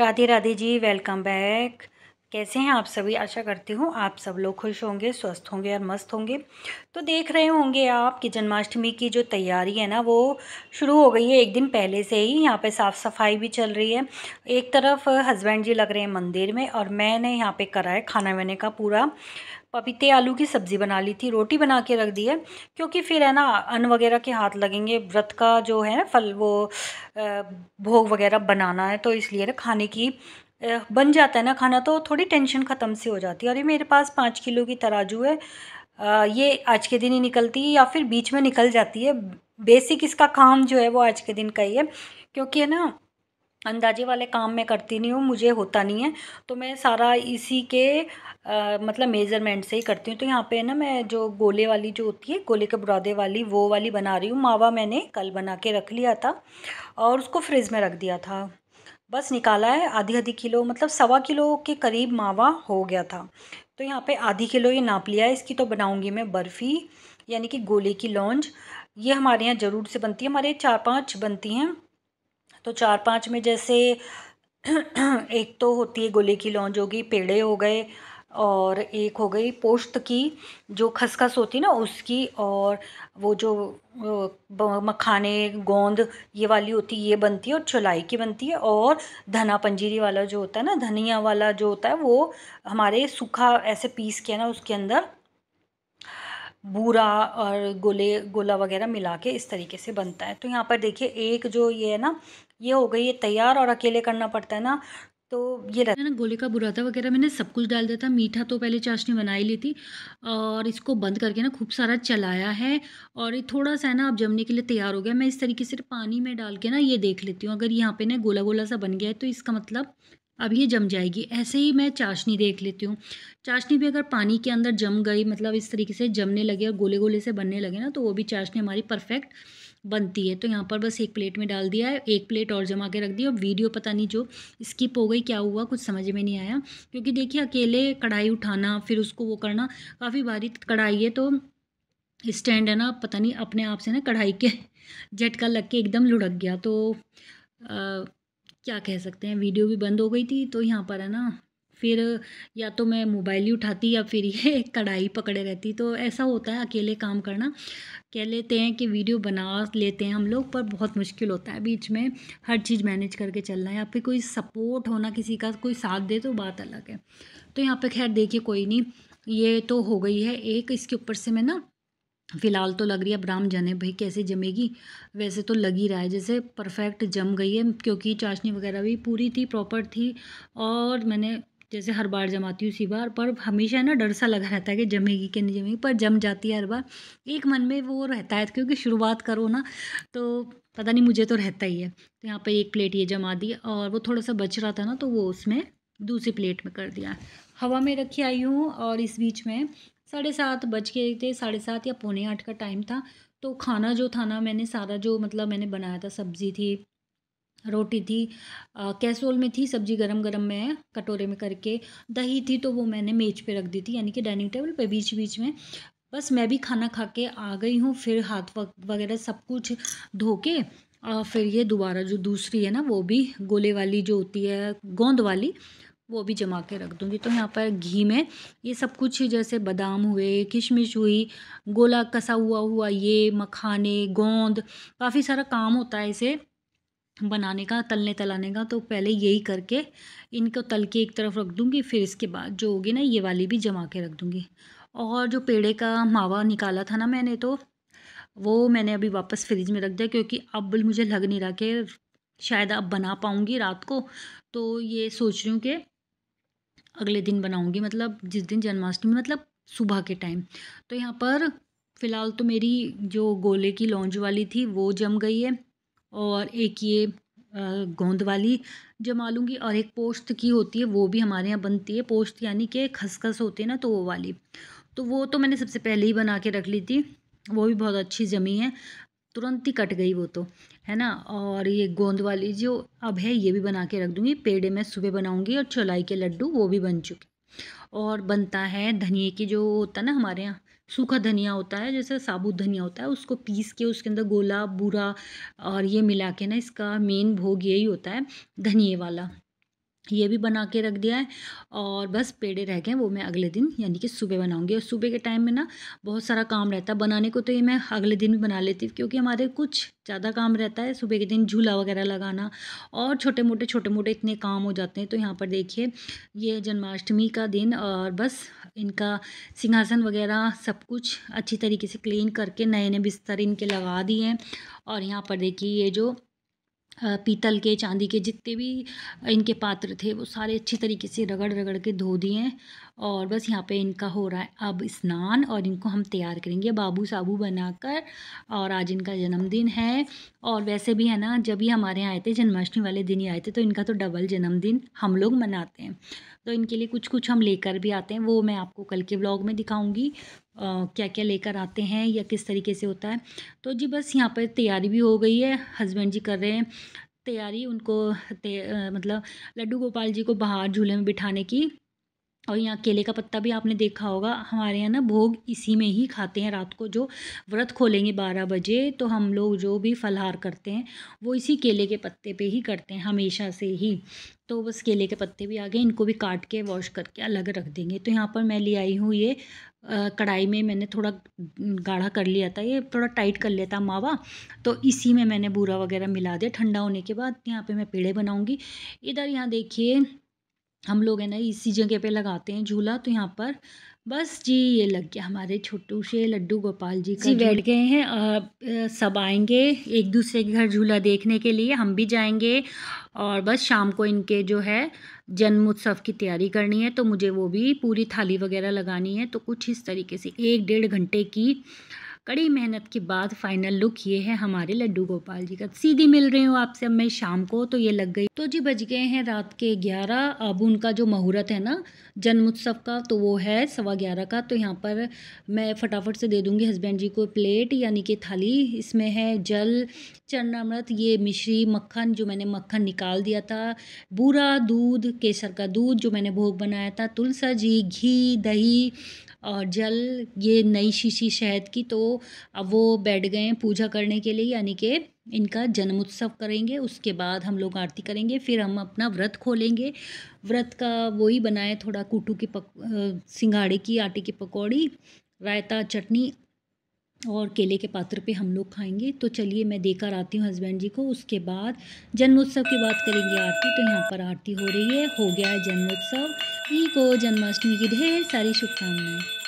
Radhe Radhe ji welcome back कैसे हैं आप सभी आशा करती हूँ आप सब लोग खुश होंगे स्वस्थ होंगे और मस्त होंगे तो देख रहे होंगे आप कि जन्माष्टमी की जो तैयारी है ना वो शुरू हो गई है एक दिन पहले से ही यहाँ पे साफ़ सफाई भी चल रही है एक तरफ हस्बैंड जी लग रहे हैं मंदिर में और मैंने यहाँ पे करा है खाना वाने का पूरा पपीते आलू की सब्ज़ी बना ली थी रोटी बना के रख दी है क्योंकि फिर है ना अन्न वगैरह के हाथ लगेंगे व्रत का जो है फल वो भोग वगैरह बनाना है तो इसलिए ना खाने की बन जाता है ना खाना तो थोड़ी टेंशन ख़त्म सी हो जाती है और ये मेरे पास पाँच किलो की तराजू है ये आज के दिन ही निकलती है या फिर बीच में निकल जाती है बेसिक इसका काम जो है वो आज के दिन का ही है क्योंकि है ना अंदाजे वाले काम मैं करती नहीं हूँ मुझे होता नहीं है तो मैं सारा इसी के आ, मतलब मेज़रमेंट से ही करती हूँ तो यहाँ पे है ना मैं जो गोले वाली जो होती है गोले के बुरादे वाली वो वाली बना रही हूँ मावा मैंने कल बना के रख लिया था और उसको फ्रिज में रख दिया था बस निकाला है आधी आधी किलो मतलब सवा किलो के करीब मावा हो गया था तो यहाँ पे आधी किलो ये नाप लिया है इसकी तो बनाऊँगी मैं बर्फ़ी यानी कि गोले की लॉन्च ये हमारे यहाँ ज़रूर से बनती है हमारे चार पाँच बनती हैं तो चार पाँच में जैसे एक तो होती है गोले की लॉन्च होगी पेड़े हो गए और एक हो गई पोस्त की जो खसखस होती ना उसकी और वो जो मखाने गोंद ये वाली होती ये बनती है और चुलाई की बनती है और धना पंजीरी वाला जो होता है ना धनिया वाला जो होता है वो हमारे सूखा ऐसे पीस के ना उसके अंदर बूरा और गोले गोला वगैरह मिला के इस तरीके से बनता है तो यहाँ पर देखिए एक जो ये है ना ये हो गई ये तैयार और अकेले करना पड़ता है ना तो ये रहता है ना गोले का बुराता वगैरह मैंने सब कुछ डाल दिया था मीठा तो पहले चाशनी बना ही ली थी और इसको बंद करके ना खूब सारा चलाया है और ये थोड़ा सा है ना अब जमने के लिए तैयार हो गया मैं इस तरीके से पानी में डाल के ना ये देख लेती हूँ अगर यहाँ पे ना गोला गोला सा बन गया है तो इसका मतलब अब ये जम जाएगी ऐसे ही मैं चाशनी देख लेती हूँ चाशनी भी अगर पानी के अंदर जम गई मतलब इस तरीके से जमने लगे और गोले गोले से बनने लगे ना तो वो भी चाशनी हमारी परफेक्ट बनती है तो यहाँ पर बस एक प्लेट में डाल दिया है एक प्लेट और जमा के रख दी और वीडियो पता नहीं जो स्किप हो गई क्या हुआ कुछ समझ में नहीं आया क्योंकि देखिए अकेले कढ़ाई उठाना फिर उसको वो करना काफ़ी भारी कढ़ाई है तो स्टैंड है ना पता नहीं अपने आप से ना कढ़ाई के झटका लग के एकदम लुढ़क गया तो आ, क्या कह सकते हैं वीडियो भी बंद हो गई थी तो यहाँ पर है ना फिर या तो मैं मोबाइल ही उठाती या फिर ये कढ़ाई पकड़े रहती तो ऐसा होता है अकेले काम करना कह लेते हैं कि वीडियो बना लेते हैं हम लोग पर बहुत मुश्किल होता है बीच में हर चीज़ मैनेज करके चलना है या फिर कोई सपोर्ट होना किसी का कोई साथ दे तो बात अलग है तो यहाँ पे खैर देखिए कोई नहीं ये तो हो गई है एक इसके ऊपर से मैं ना फ़िलहाल तो लग रही है अब राम जाने भाई कैसे जमेगी वैसे तो लग ही रहा है जैसे परफेक्ट जम गई है क्योंकि चाशनी वगैरह भी पूरी थी प्रॉपर थी और मैंने जैसे हर बार जमाती हूँ उसी बार पर हमेशा ना डर सा लगा रहता है कि जमेगी कि नहीं जमेगी पर जम जाती है हर बार एक मन में वो रहता है क्योंकि शुरुआत करो ना तो पता नहीं मुझे तो रहता ही है तो यहाँ पर एक प्लेट ये जमा दी और वो थोड़ा सा बच रहा था ना तो वो उसमें दूसरी प्लेट में कर दिया हवा में रखी आई हूँ और इस बीच में साढ़े सात बज के थे साढ़े सात या पौने आठ का टाइम था तो खाना जो था ना मैंने सारा जो मतलब मैंने बनाया था सब्ज़ी थी रोटी थी कैसोल में थी सब्जी गरम गरम में कटोरे में करके दही थी तो वो मैंने मेज पे रख दी थी यानी कि डाइनिंग टेबल पे बीच बीच में बस मैं भी खाना खा के आ गई हूँ फिर हाथ वगैरह सब कुछ धो के और फिर ये दोबारा जो दूसरी है ना वो भी गोले वाली जो होती है गोंद वाली वो भी जमा के रख दूँगी तो यहाँ पर घी में ये सब कुछ जैसे बादाम हुए किशमिश हुई गोला कसा हुआ हुआ ये मखाने गोंद काफ़ी सारा काम होता है इसे बनाने का तलने तलाने का तो पहले यही करके इनको तल के एक तरफ रख दूँगी फिर इसके बाद जो होगी ना ये वाली भी जमा के रख दूँगी और जो पेड़े का मावा निकाला था ना मैंने तो वो मैंने अभी वापस फ्रिज में रख दिया क्योंकि अब मुझे लग नहीं रहा कि शायद अब बना पाऊँगी रात को तो ये सोच रही हूँ कि अगले दिन बनाऊँगी मतलब जिस दिन जन्माष्टमी मतलब सुबह के टाइम तो यहाँ पर फ़िलहाल तो मेरी जो गोले की लॉन्च वाली थी वो जम गई है और एक ये गोंद वाली जो मालूंगी और एक पोस्त की होती है वो भी हमारे यहाँ बनती है पोस्त यानी कि खसखस होती है ना तो वो वाली तो वो तो मैंने सबसे पहले ही बना के रख ली थी वो भी बहुत अच्छी जमी है तुरंत ही कट गई वो तो है ना और ये गोंद वाली जो अब है ये भी बना के रख दूँगी पेड़े मैं सुबह बनाऊँगी और चौलाई के लड्डू वो भी बन चुके और बनता है धनिए की जो होता ना हमारे यहाँ सूखा धनिया होता है जैसे साबुत धनिया होता है उसको पीस के उसके अंदर गोला बूरा और ये मिला के ना इसका मेन भोग यही होता है धनिए वाला ये भी बना के रख दिया है और बस पेड़े रह गए वो मैं अगले दिन यानी कि सुबह बनाऊंगी और सुबह के टाइम में ना बहुत सारा काम रहता है बनाने को तो ये मैं अगले दिन भी बना लेती हूँ क्योंकि हमारे कुछ ज़्यादा काम रहता है सुबह के दिन झूला वगैरह लगाना और छोटे मोटे छोटे मोटे इतने काम हो जाते हैं तो यहाँ पर देखिए ये जन्माष्टमी का दिन और बस इनका सिंहासन वगैरह सब कुछ अच्छी तरीके से क्लीन करके नए नए बिस्तर इनके लगा दिए और यहाँ पर देखिए ये जो पीतल के चांदी के जितने भी इनके पात्र थे वो सारे अच्छे तरीके से रगड़ रगड़ के धो दिए और बस यहाँ पे इनका हो रहा है अब स्नान और इनको हम तैयार करेंगे बाबू साबू बनाकर और आज इनका जन्मदिन है और वैसे भी है ना जब ही हमारे यहाँ आए थे जन्माष्टमी वाले दिन ही आए थे तो इनका तो डबल जन्मदिन हम लोग मनाते हैं तो इनके लिए कुछ कुछ हम लेकर भी आते हैं वो मैं आपको कल के ब्लॉग में दिखाऊंगी क्या क्या लेकर आते हैं या किस तरीके से होता है तो जी बस यहाँ पर तैयारी भी हो गई है हस्बैंड जी कर रहे हैं तैयारी उनको आ, मतलब लड्डू गोपाल जी को बाहर झूले में बिठाने की और यहाँ केले का पत्ता भी आपने देखा होगा हमारे यहाँ ना भोग इसी में ही खाते हैं रात को जो व्रत खोलेंगे बारह बजे तो हम लोग जो भी फलहार करते हैं वो इसी केले के पत्ते पे ही करते हैं हमेशा से ही तो बस केले के पत्ते भी आ गए इनको भी काट के वॉश करके अलग रख देंगे तो यहाँ पर मैं ले आई हूँ ये कढ़ाई में मैंने थोड़ा गाढ़ा कर लिया था ये थोड़ा टाइट कर लिया था मावा तो इसी में मैंने बूरा वगैरह मिला दिया ठंडा होने के बाद यहाँ पे मैं पेड़े बनाऊँगी इधर यहाँ देखिए हम लोग है ना इसी जगह पे लगाते हैं झूला तो यहाँ पर बस जी ये लग गया हमारे छोटू से लड्डू गोपाल जी जी बैठ गए हैं सब आएंगे एक दूसरे के घर झूला देखने के लिए हम भी जाएंगे और बस शाम को इनके जो है जन्म उत्सव की तैयारी करनी है तो मुझे वो भी पूरी थाली वगैरह लगानी है तो कुछ इस तरीके से एक डेढ़ घंटे की कड़ी मेहनत के बाद फाइनल लुक ये है हमारे लड्डू गोपाल जी का सीधी मिल रही हूँ आपसे अब मैं शाम को तो ये लग गई तो जी बज गए हैं रात के ग्यारह अब उनका जो मुहूर्त है ना जन्मोत्सव का तो वो है सवा ग्यारह का तो यहाँ पर मैं फटाफट से दे दूँगी हस्बैंड जी को प्लेट यानी कि थाली इसमें है जल चरणामृत ये मिश्री मक्खन जो मैंने मक्खन निकाल दिया था बूरा दूध केसर का दूध जो मैंने भोग बनाया था तुलसा जी घी दही और जल ये नई शीशी शहद की तो अब वो बैठ गए हैं पूजा करने के लिए यानी कि इनका जन्मोत्सव करेंगे उसके बाद हम लोग आरती करेंगे फिर हम अपना व्रत खोलेंगे व्रत का वो ही बनाए थोड़ा कुटू की पक सिंगाड़े की आटे की पकौड़ी रायता चटनी और केले के पात्र पे हम लोग खाएंगे तो चलिए मैं देकर आती हूँ हस्बैंड जी को उसके बाद जन्मोत्सव की बात करेंगे आरती तो यहाँ पर आरती हो रही है हो गया है जन्मोत्सव ही को जन्माष्टमी की ढेर सारी शुभकामनाएं